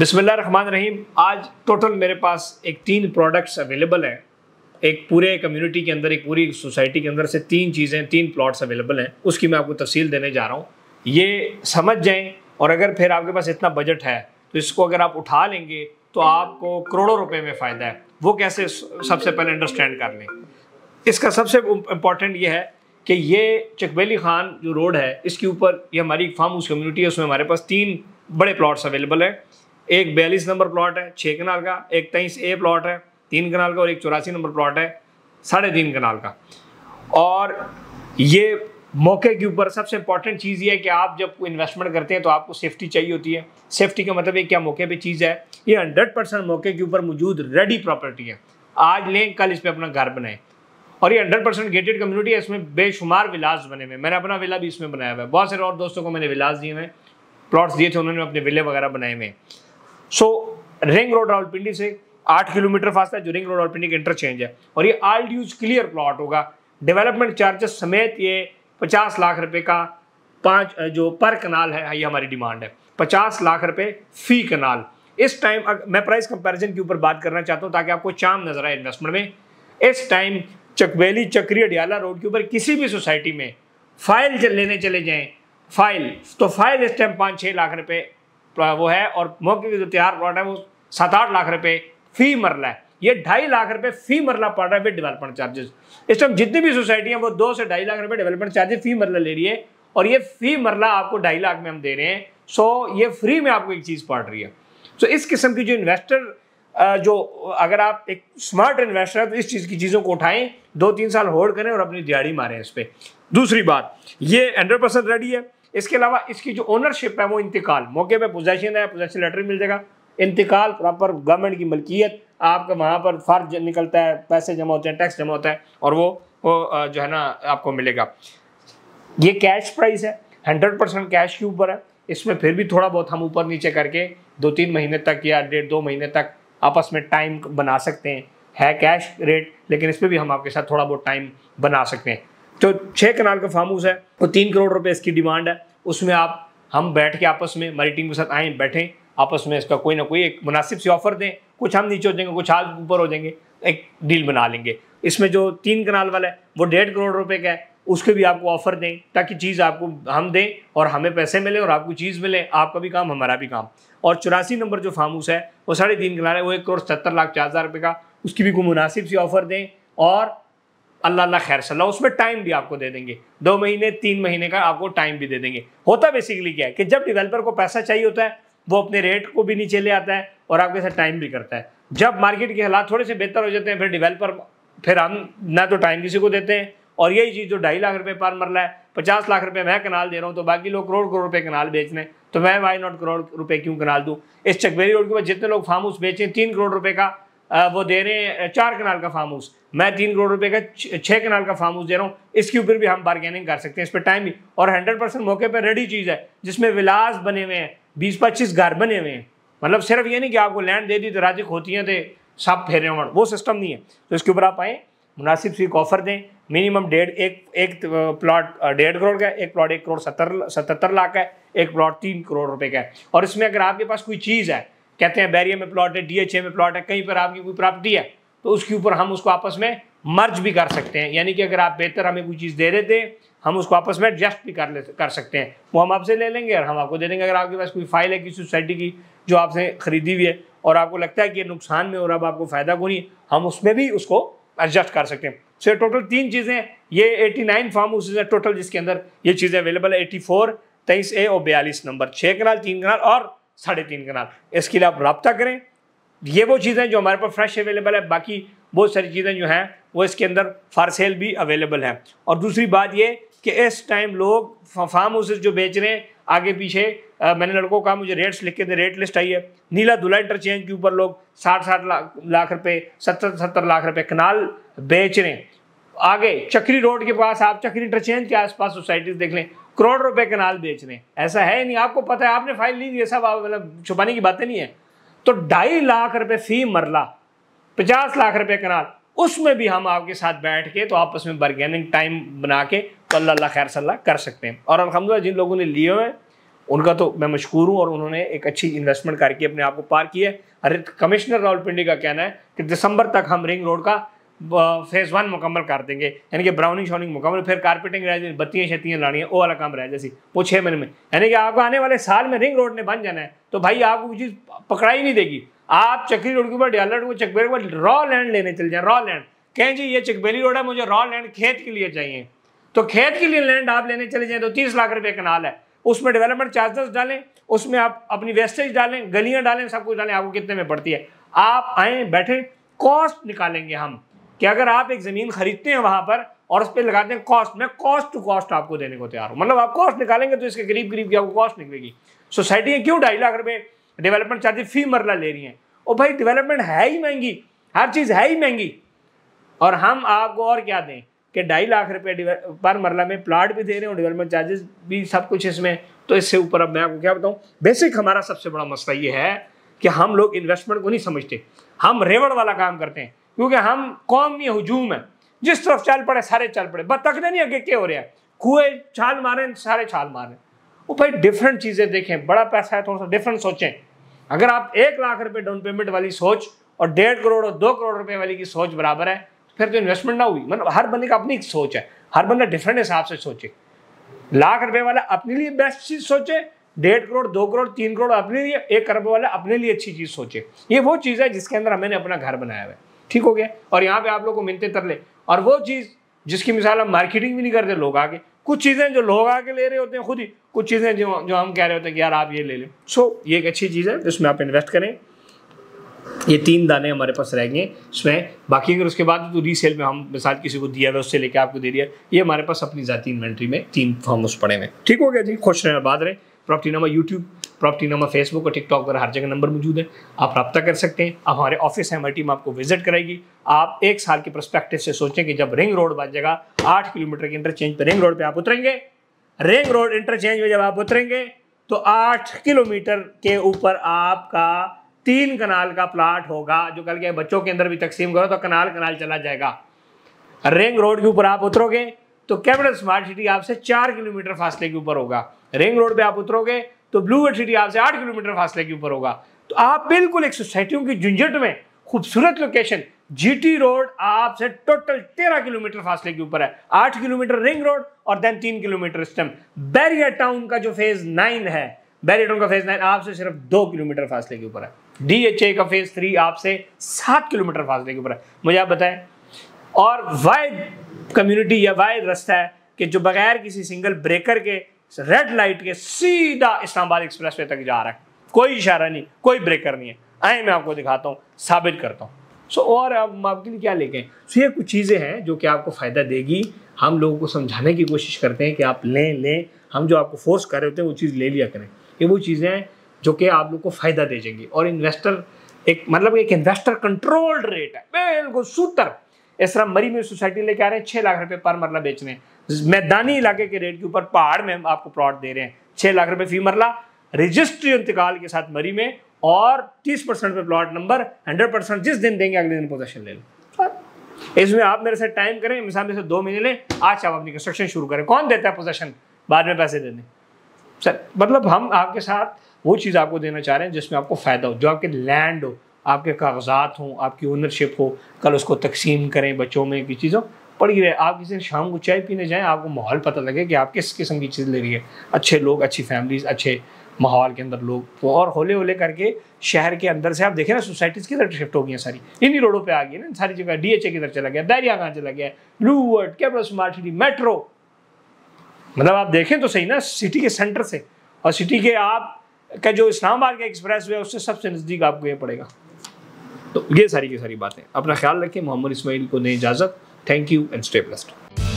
बिस्मिल्लाह रहमान रहीम आज टोटल मेरे पास एक तीन प्रोडक्ट्स अवेलेबल हैं एक पूरे कम्युनिटी के अंदर एक पूरी सोसाइटी के अंदर से तीन चीज़ें तीन प्लॉट्स अवेलेबल हैं उसकी मैं आपको तफसील देने जा रहा हूँ ये समझ जाएं और अगर फिर आपके पास इतना बजट है तो इसको अगर आप उठा लेंगे तो आपको करोड़ों रुपये में फ़ायदा है वो कैसे सबसे पहले अंडरस्टैंड कर लें इसका सबसे इम्पॉर्टेंट ये है कि ये चकबेली खान जो रोड है इसके ऊपर ये हमारी फार्म हाउस कम्युनिटी है उसमें हमारे पास तीन बड़े प्लॉट्स अवेलेबल हैं एक बयालीस नंबर प्लॉट है छः कनाल का एक तेईस ए प्लॉट है तीन कनाल का और एक चौरासी नंबर प्लॉट है साढ़े तीन कनाल का और ये मौके के ऊपर सबसे इंपॉर्टेंट चीज़ ये है कि आप जब कोई इन्वेस्टमेंट करते हैं तो आपको सेफ्टी चाहिए होती है सेफ्टी का मतलब ये क्या मौके पे चीज़ है ये हंड्रेड परसेंट मौके के ऊपर मौजूद रेडी प्रॉपर्टी है आज लें कल इस पर अपना घर बनाए और ये हंड्रेड परसेंट गेटेड कम्युनिटी है इसमें बेशुमार विलास बने हुए मैंने अपना विला भी इसमें बनाया हुआ है बहुत सारे और दोस्तों को मैंने विलास दिए हुए प्लॉट्स दिए थे उन्होंने अपने विले वगैरह बनाए हुए हैं सो रिंग रोड रावलपिंडी से आठ किलोमीटर फास्ट है जो रिंग रोड रावलपिंडी का इंटरचेंज है और ये आल्ट यूज क्लियर प्लॉट होगा डेवलपमेंट चार्जेस समेत ये पचास लाख रुपए का पांच जो पर कनाल है ये हमारी डिमांड है पचास लाख रुपए फी कनाल इस टाइम मैं प्राइस कंपैरिजन के ऊपर बात करना चाहता हूँ ताकि आपको चाम नजर आए इन्वेस्टमेंट में इस टाइम चकबेली चक्री अडियाला रोड के ऊपर किसी भी सोसाइटी में फाइल लेने चले जाएं फाइल तो फाइल इस टाइम पाँच छः लाख रुपए वो है और मौके की जो तैयार प्लॉट है वो सात आठ लाख रुपए फी मरला है ये ढाई लाख रुपए फी मरला पड़ रहा है विद डेवलपमेंट चार्जेस इस टाइम जितनी भी सोसाइटी है वो दो से ढाई लाख रुपए डेवलपमेंट चार्जेस फी मरला ले रही है और ये फी मरला आपको ढाई लाख में हम दे रहे हैं सो ये फ्री में आपको एक चीज़ पड़ रही है सो इस किस्म की जो इन्वेस्टर जो अगर आप एक स्मार्ट इन्वेस्टर है तो इस चीज़ की चीज़ों को उठाएं दो तीन साल होल्ड करें और अपनी दिहाड़ी मारें इस पर दूसरी बात ये हंड्रेड परसेंट रेडी है इसके अलावा इसकी जो ओनरशिप है वो इंतकाल मौके पर पोजेशन है पोजेशन लेटर मिल जाएगा इंतकाल प्रॉपर गवर्नमेंट की मलकियत आपका वहाँ पर फर्ज निकलता है पैसे जमा होते हैं टैक्स जमा होता है और वो वो जो है ना आपको मिलेगा ये कैश प्राइस है हंड्रेड परसेंट कैश के ऊपर है इसमें फिर भी थोड़ा बहुत हम ऊपर नीचे करके दो तीन महीने तक या डेढ़ दो महीने तक आपस में टाइम बना सकते हैं है कैश रेट लेकिन इस पर भी हम आपके साथ थोड़ा बहुत टाइम बना सकते हैं तो छः कनाल का फार्म हाउस है और तीन करोड़ रुपए इसकी डिमांड है उसमें आप हम बैठ के आपस में हमारी टीम के साथ आएँ बैठें आपस में इसका कोई ना कोई एक मुनासिब सी ऑफर दें कुछ हम नीचे हो जाएंगे कुछ आज ऊपर हो जाएंगे एक डील बना लेंगे इसमें जो तीन कनाल वाला है वो डेढ़ करोड़ रुपए का है उसके भी आपको ऑफर दें ताकि चीज़ आपको हम दें और हमें पैसे मिले और आपको चीज़ मिले आपका भी काम हमारा भी काम और चौरासी नंबर जो फार्म हाउस है वो साढ़े तीन कनाल है वो एक करोड़ सत्तर लाख चार हज़ार रुपये का उसकी भी कोई मुनासिब सी ऑफर दें और अल्लाह अल्लाह खैर सल्ला उसमें टाइम भी आपको दे देंगे दो महीने तीन महीने का आपको टाइम भी दे देंगे होता बेसिकली क्या है कि जब डिवेलपर को पैसा चाहिए होता है वो अपने रेट को भी नीचे ले आता है और आपके साथ टाइम भी करता है जब मार्केट के हालात थोड़े से बेहतर हो जाते हैं फिर डिवेलपर फिर हम ना तो टाइम किसी को देते हैं और यही चीज़ जो ढाई लाख रुपये पर मरला है पचास लाख रुपये मैं कनाल दे रहा हूँ तो बाकी लोग करोड़ करोड़ रुपये कनाल बेच रहे हैं तो मैं वाई नॉट करोड़ रुपये क्यों कनाल दूँ इस चकबेरी रोड के बाद जितने लोग फार्म हाउस बेचें तीन करोड़ रुपये का वो दे रहे हैं चार कनाल का फार्म हाउस मैं तीन करोड़ रुपए का छः कनाल का फार्म हाउस दे रहा हूँ इसके ऊपर भी हम बार्गेनिंग कर सकते हैं इस पर टाइम भी और हंड्रेड परसेंट मौके पर रेडी चीज़ है जिसमें विलास बने हुए हैं बीस पच्चीस घर बने हुए हैं मतलब सिर्फ ये नहीं कि आपको लैंड दे दी तो राजिक होती हैं तो सब फेरे हों वो सिस्टम नहीं है तो इसके ऊपर आप आएँ मुनासिब सी ऑफर दें मिनिमम डेढ़ एक एक प्लॉट डेढ़ करोड़ का एक प्लॉट एक करोड़ सत्तर सतहत्तर लाख का एक प्लॉट तीन करोड़ रुपए का है और इसमें अगर आपके पास कोई चीज़ है कहते हैं बैरियर में प्लॉट है डीएचए में प्लॉट है कहीं पर आपकी कोई प्रॉपर्टी है तो उसके ऊपर हम उसको आपस में मर्ज भी कर सकते हैं यानी कि अगर आप बेहतर हमें कोई चीज़ दे रहे थे हम उसको आपस में एडजस्ट भी कर ले कर सकते हैं वो हम आपसे ले लेंगे और हम आपको दे देंगे अगर आपके पास कोई फाइल है किसी सोसाइटी की जो आपसे खरीदी हुई है और आपको लगता है कि नुकसान में और अब आपको फ़ायदा को नहीं हम उसमें भी उसको एडजस्ट कर सकते हैं सो so, टोटल तीन चीज़ें ये 89 फार्म हाउसेज है टोटल जिसके अंदर ये चीज़ें अवेलेबल है फोर तेईस ए और बयालीस नंबर छः कनाल तीन कनाल और साढ़े तीन कनाल इसके लिए आप रबता करें ये वो चीज़ें जो हमारे पास फ्रेश अवेलेबल है बाकी बहुत सारी चीज़ें जो हैं वो इसके अंदर फार सेल भी अवेलेबल हैं और दूसरी बात ये कि इस टाइम लोग फार्म हाउसेज जो बेच रहे हैं आगे पीछे आ, मैंने लड़कों का मुझे रेट्स लिख के दे रेट लिस्ट आई है नीला दुला इंटरचेंज के ऊपर लोग साठ साठ लाख लाख रुपये सत्तर सत्तर लाख रुपये कनाल बेच रहे हैं आगे चक्री रोड के पास आप चक्री इंटरचेंज के आसपास सोसाइटीज देख लें करोड़ रुपए के नाल बेच रहे हैं ऐसा है नहीं आपको पता है आपने फाइल ली ये सब मतलब छुपाने की बातें नहीं है तो ढाई लाख रुपए फी मरला पचास लाख रुपए के नाल उसमें भी हम आपके साथ बैठ के तो आपस में बर्गेनिंग टाइम बना के तो अल्लाह खैर सल्ला कर सकते हैं और अलहमदिल्ला जिन लोगों ने लिए हुए उनका तो मैं मशहूर हूँ और उन्होंने एक अच्छी इन्वेस्टमेंट करके अपने आप को पार किया है अरे कमिश्नर राहुल पिंडी का कहना है कि दिसंबर तक हम रिंग रोड का फेज़ वन मुकम्मल कर देंगे यानी कि ब्राउनिंग शाउनिंग मुकम्मल फिर कारपेटिंग रह जाए बत्तियाँ शत्तियाँ लानी है वो वाला काम रह जाए वो छः महीने में यानी कि आपको आने वाले साल में रिंग रोड ने बन जाना है तो भाई आपको कोई चीज़ पकड़ा ही नहीं देगी आप चक्री रोड के ऊपर डाल रोड चकबेर के रॉ लैंड लेने चले जाए रॉ लैंड कहें जी ये चकबेली रोड है मुझे रॉ लैंड खेत के लिए चाहिए तो खेत के लिए लैंड आप लेने चले जाएँ तो तीस लाख रुपये कनाल है उसमें डेवलपमेंट चार्जेस डालें उसमें आप अपनी वेस्टेज डालें गलियाँ डालें सब कुछ डालें आपको कितने में पड़ती है आप आएँ बैठें कॉस्ट निकालेंगे हम कि अगर आप एक ज़मीन खरीदते हैं वहां पर और उस पर लगाते हैं कॉस्ट मैं कॉस्ट टू कॉस्ट आपको देने को तैयार हूँ मतलब आप कॉस्ट निकालेंगे तो इसके करीब करीब की आपको कॉस्ट निकलेगी सोसाइटियाँ क्यों ढाई लाख रुपये डेवलपमेंट चार्जेज फी मरला ले रही हैं और भाई डेवलपमेंट है ही महंगी हर चीज़ है ही महंगी और हम आपको और क्या दें कि ढाई लाख रुपये पर मरला में प्लाट भी दे रहे हैं और डेवलपमेंट चार्जेस भी सब कुछ इसमें तो इससे ऊपर अब मैं आपको क्या बताऊँ बेसिक हमारा सबसे बड़ा मसला ये है कि हम लोग इन्वेस्टमेंट को नहीं समझते हम रेवड़ वाला काम करते हैं क्योंकि हम कौम ये हजूम है जिस तरफ चल पड़े सारे चल पड़े बतकने नहीं आगे क्या हो रहा है कुएं छाल मारें सारे छाल मारें वो भाई डिफरेंट चीज़ें देखें बड़ा पैसा है थोड़ा सा डिफरेंट सोचें अगर आप एक लाख रुपए डाउन पेमेंट वाली सोच और डेढ़ करोड़ और दो करोड़ रुपए वाली की सोच बराबर है फिर तो इन्वेस्टमेंट ना हुई मतलब हर बंदे का अपनी एक सोच है हर बंदा डिफरेंट हिसाब से सोचे लाख रुपए वाला अपने लिए बेस्ट चीज़ सोचे डेढ़ करोड़ दो करोड़ तीन करोड़ अपने लिए एक अरब वाला अपने लिए अच्छी चीज़ सोचे ये वो चीज़ है जिसके अंदर हमने अपना घर बनाया हुआ है ठीक हो गया और यहाँ पे आप लोग को मिलते तरले और वो चीज़ जिसकी मिसाल हम मार्केटिंग भी नहीं करते लोग आगे कुछ चीज़ें जो लोग आके ले रहे होते हैं खुद ही कुछ चीज़ें जो जो हम कह रहे होते हैं कि यार आप ये ले लें सो so, ये एक अच्छी चीज़ है जिसमें आप इन्वेस्ट करें ये तीन दाने हमारे पास रहेंगे इसमें बाकी अगर उसके बाद तो रीसेल में हम मिसाल किसी को दिया हुआ उससे लेके आपको दे दिया ये हमारे पास अपनी ज़ाती इन्वेंट्री में तीन फॉर्म उस पड़े हुए ठीक हो गया जी खुश रहें बाद रहे property number YouTube property number Facebook और टिकटॉक पर हर जगह नंबर मौजूद है आप रब्ता कर सकते हैं अब हमारे ऑफिस है हमारी टीम आपको विजिट कराएगी आप एक साल के प्रस्पेक्टिव से सोचें कि जब रिंग रोड बन जाएगा आठ किलोमीटर के इंटरचेंज पर रिंग रोड पर आप उतरेंगे रिंग रोड इंटरचेंज में जब आप उतरेंगे तो आठ किलोमीटर के ऊपर आपका तीन कनाल का प्लाट होगा जो कल के बच्चों के अंदर भी तकसीम करो तो कनाल कनाल चला जाएगा रिंग रोड के ऊपर आप उतरोगे तो कैपिटल स्मार्ट सिटी आपसे चार किलोमीटर फासले के ऊपर होगा रिंग रोड पे आप उतरोगे तो ब्लूवर्ड सिटी आपसे आठ किलोमीटर फासले के ऊपर होगा तो आप बिल्कुल एक सोसाइटियों की झुंझट में खूबसूरत लोकेशन जीटी रोड आपसे टोटल तेरह किलोमीटर फासले के ऊपर है आठ किलोमीटर रिंग रोड और देन तीन किलोमीटर स्टम बैरियर टाउन का जो फेज नाइन है बैरियर टाउन का फेज नाइन आपसे सिर्फ दो किलोमीटर फासले के ऊपर है डी एच ए का फेज थ्री आपसे सात किलोमीटर फासले के ऊपर है मुझे आप बताएं और वाइड कम्युनिटी या वाइड रास्ता है कि जो बगैर किसी सिंगल ब्रेकर के रेड लाइट के सीधा इस्लामाबाद एक्सप्रेस वे तक जा रहा है कोई इशारा नहीं कोई ब्रेकर नहीं है आए मैं आपको दिखाता हूँ साबित करता हूँ सो so, और अब आपके लिए क्या लेके हैं सो so, ये कुछ चीज़ें हैं जो कि आपको फ़ायदा देगी हम लोगों को समझाने की कोशिश करते हैं कि आप लें लें हम जो आपको फोर्स कर रहे होते हैं वो चीज़ ले लिया करें ये वो चीज़ें हैं जो कि आप लोग को फ़ायदा दे देंगी और इन्वेस्टर एक मतलब एक इन्वेस्टर कंट्रोल्ड रेट है बिल्कुल सूत्र इस तरह मरी में सोसाइटी लेके आ रहे हैं छः लाख रुपये पर मरला बेच रहे हैं मैदानी इलाके के रेट के ऊपर पहाड़ में हम आपको प्लॉट दे रहे हैं छह लाख रुपए फी मरला रजिस्ट्री इंतकाल के साथ मरी में और तीस परसेंट पे प्लॉट नंबर हंड्रेड परसेंट जिस दिन देंगे अगले दिन पोजेशन ले लो इसमें आप मेरे साथ टाइम करें मिसाल में से दो महीने लें आज आप अपनी कंस्ट्रक्शन शुरू करें कौन देता है पोजेशन बाद में पैसे देने सर मतलब हम आपके साथ वो चीज़ आपको देना चाह रहे हैं जिसमें आपको फ़ायदा हो जो आपके लैंड हो आपके कागजात हो आपकी ओनरशिप हो कल उसको तकसीम करें बच्चों में की चीज़ों पड़ ही रहे आप किसी शाम को चाय पीने जाएं आपको माहौल पता लगे कि आप किस किस्म की चीज़ ले रही है अच्छे लोग अच्छी फैमिलीज अच्छे माहौल के अंदर लोग तो और होले होले करके शहर के अंदर से आप देखें ना सोसाइटीज़ की तरफ शिफ्ट हो गई हैं सारी इन्हीं रोडों पर आ गई ना सारी जगह डी एच ए की तरफ चला गया दैरिया कहाँ चला गया Blue World Capital Smart City metro मतलब आप देखें तो सही ना सिटी के सेंटर से और सिटी के आप का जो इस्लामाबाद का एक्सप्रेस वे है उससे सबसे नज़दीक आपको ये पड़ेगा तो ये सारी की सारी बातें अपना ख्याल रखें मोहम्मद इसमाइल को दें इजाज़त Thank you and stay blessed.